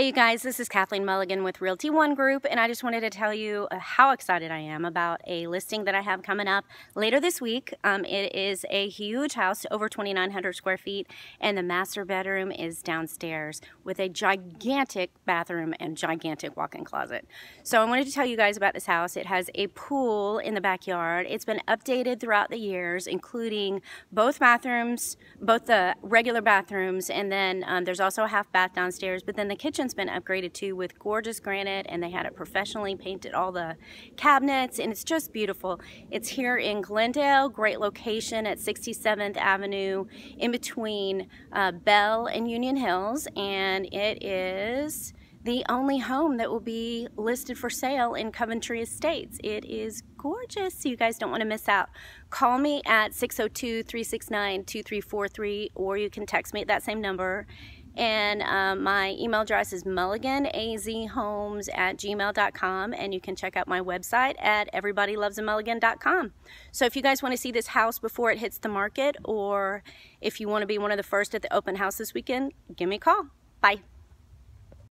Hey, you guys, this is Kathleen Mulligan with Realty One Group, and I just wanted to tell you uh, how excited I am about a listing that I have coming up later this week. Um, it is a huge house, over 2,900 square feet, and the master bedroom is downstairs with a gigantic bathroom and gigantic walk in closet. So, I wanted to tell you guys about this house. It has a pool in the backyard, it's been updated throughout the years, including both bathrooms, both the regular bathrooms, and then um, there's also a half bath downstairs, but then the kitchen has been upgraded too with gorgeous granite and they had it professionally painted all the cabinets and it's just beautiful. It's here in Glendale, great location at 67th Avenue in between uh, Bell and Union Hills and it is the only home that will be listed for sale in Coventry Estates. It is gorgeous, so you guys don't want to miss out. Call me at 602-369-2343 or you can text me at that same number. And um, my email address is mulliganazhomes at gmail.com. And you can check out my website at everybodylovesamulligan.com. So if you guys want to see this house before it hits the market, or if you want to be one of the first at the open house this weekend, give me a call. Bye.